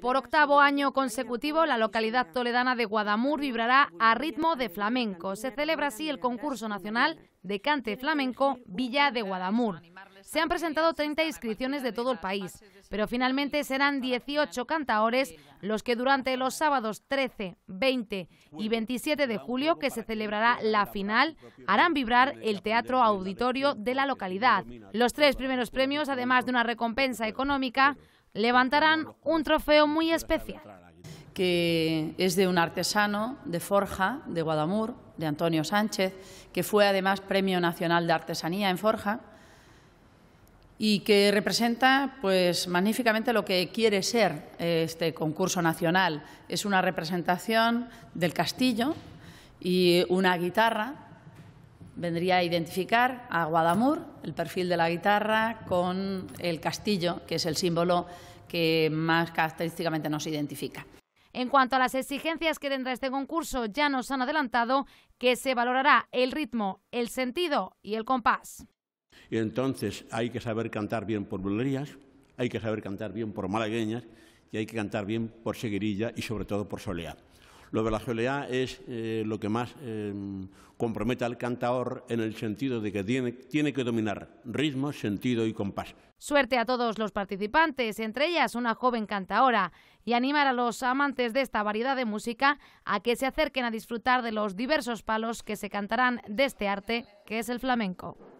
Por octavo año consecutivo, la localidad toledana de Guadamur vibrará a ritmo de flamenco. Se celebra así el concurso nacional de cante flamenco Villa de Guadamur. Se han presentado 30 inscripciones de todo el país, pero finalmente serán 18 cantaores los que durante los sábados 13, 20 y 27 de julio, que se celebrará la final, harán vibrar el Teatro Auditorio de la localidad. Los tres primeros premios, además de una recompensa económica, levantarán un trofeo muy especial. Que es de un artesano de Forja, de Guadamur, de Antonio Sánchez, que fue además Premio Nacional de Artesanía en Forja y que representa pues magníficamente lo que quiere ser eh, este concurso nacional. Es una representación del castillo y una guitarra vendría a identificar a Guadamur, el perfil de la guitarra, con el castillo, que es el símbolo que más característicamente nos identifica. En cuanto a las exigencias que tendrá este concurso, ya nos han adelantado que se valorará el ritmo, el sentido y el compás. Y entonces hay que saber cantar bien por bulerías, hay que saber cantar bien por malagueñas y hay que cantar bien por seguirilla y sobre todo por soleá. Lo de la jolea es eh, lo que más eh, compromete al cantador en el sentido de que tiene, tiene que dominar ritmo, sentido y compás. Suerte a todos los participantes, entre ellas una joven cantaora, y animar a los amantes de esta variedad de música a que se acerquen a disfrutar de los diversos palos que se cantarán de este arte que es el flamenco.